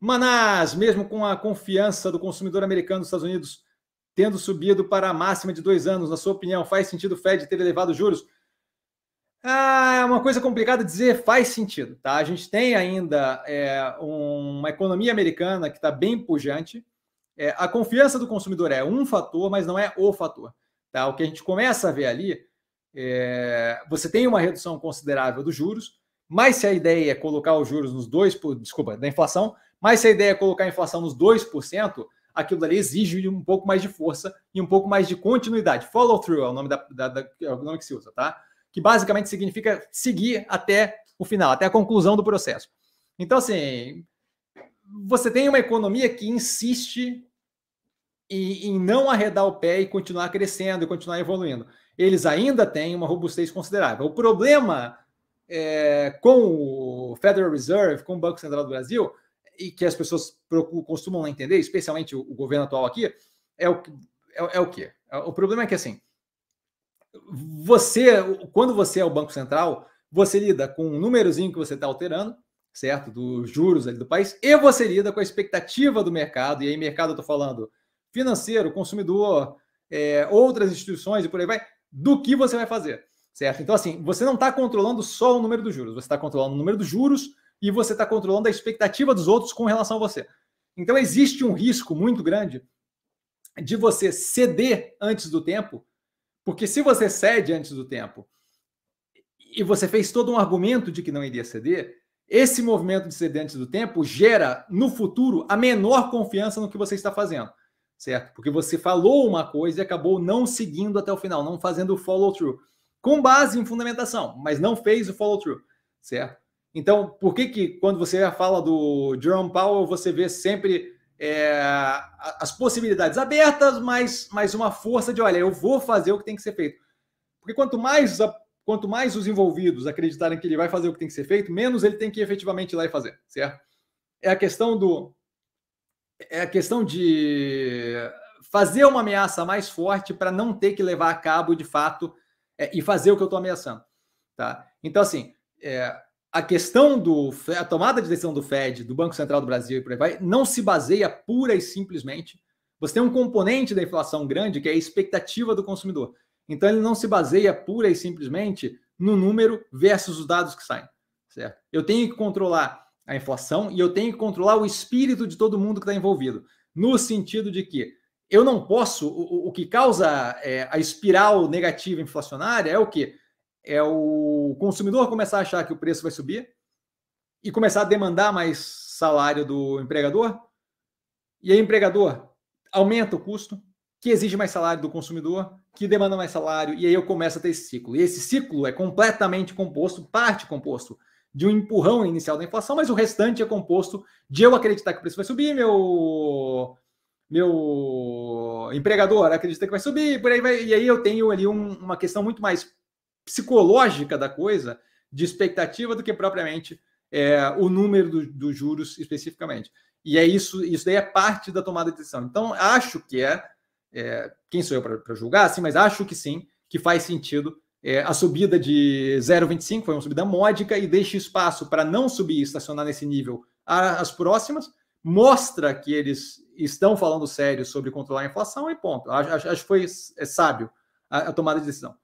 Manás, mesmo com a confiança do consumidor americano dos Estados Unidos tendo subido para a máxima de dois anos, na sua opinião, faz sentido o Fed ter elevado juros? Ah, é uma coisa complicada dizer, faz sentido, tá? A gente tem ainda é, uma economia americana que está bem pujante. É, a confiança do consumidor é um fator, mas não é o fator. Tá? O que a gente começa a ver ali, é, você tem uma redução considerável dos juros, mas se a ideia é colocar os juros nos 2%, desculpa, da inflação, mas se a ideia é colocar a inflação nos 2%, aquilo dali exige um pouco mais de força e um pouco mais de continuidade. Follow through é o nome, da, da, da é o nome que se usa, tá? Que basicamente significa seguir até o final, até a conclusão do processo. Então, assim, você tem uma economia que insiste em, em não arredar o pé e continuar crescendo e continuar evoluindo. Eles ainda têm uma robustez considerável. O problema é, com o Federal Reserve, com o Banco Central do Brasil, e que as pessoas procuram, costumam não entender, especialmente o, o, governo atual aqui, é o, é, é o quê? O problema é que, assim, você, quando você é o Banco Central, você lida com um númerozinho que você está alterando, certo? Dos juros ali do país, e você lida com a expectativa do mercado, e aí mercado eu estou falando financeiro, consumidor, é, outras instituições e por aí vai, do que você vai fazer certo? Então, assim, você não está controlando só o número dos juros, você está controlando o número dos juros e você está controlando a expectativa dos outros com relação a você. Então, existe um risco muito grande de você ceder antes do tempo, porque se você cede antes do tempo e você fez todo um argumento de que não iria ceder, esse movimento de ceder antes do tempo gera no futuro a menor confiança no que você está fazendo certo? Porque você falou uma coisa e acabou não seguindo até o final, não fazendo o follow through com base em fundamentação, mas não fez o follow-through, certo? Então, por que que quando você fala do Jerome Powell, você vê sempre é, as possibilidades abertas, mas, mas uma força de, olha, eu vou fazer o que tem que ser feito. Porque quanto mais, a, quanto mais os envolvidos acreditarem que ele vai fazer o que tem que ser feito, menos ele tem que efetivamente ir lá e fazer, certo? É a questão do... É a questão de fazer uma ameaça mais forte para não ter que levar a cabo, de fato, é, e fazer o que eu estou ameaçando. Tá? Então, assim, é, a questão do a tomada de decisão do Fed, do Banco Central do Brasil e por aí vai, não se baseia pura e simplesmente. Você tem um componente da inflação grande que é a expectativa do consumidor. Então ele não se baseia pura e simplesmente no número versus os dados que saem, certo? Eu tenho que controlar a inflação e eu tenho que controlar o espírito de todo mundo que está envolvido, no sentido de que eu não posso. O, o que causa é, a espiral negativa inflacionária é o quê? É o consumidor começar a achar que o preço vai subir e começar a demandar mais salário do empregador. E aí, o empregador aumenta o custo, que exige mais salário do consumidor, que demanda mais salário, e aí eu começo a ter esse ciclo. E esse ciclo é completamente composto, parte composto de um empurrão inicial da inflação, mas o restante é composto de eu acreditar que o preço vai subir, meu meu empregador acredita que vai subir, por aí vai. E aí eu tenho ali um, uma questão muito mais psicológica da coisa, de expectativa, do que propriamente é, o número dos do juros especificamente. E é isso, isso daí é parte da tomada de decisão. Então, acho que é, é quem sou eu para julgar, assim, mas acho que sim, que faz sentido é, a subida de 0,25 foi uma subida módica e deixa espaço para não subir e estacionar nesse nível as próximas, mostra que eles estão falando sério sobre controlar a inflação e ponto. Acho, acho, acho que foi é, sábio a, a, tomada de decisão.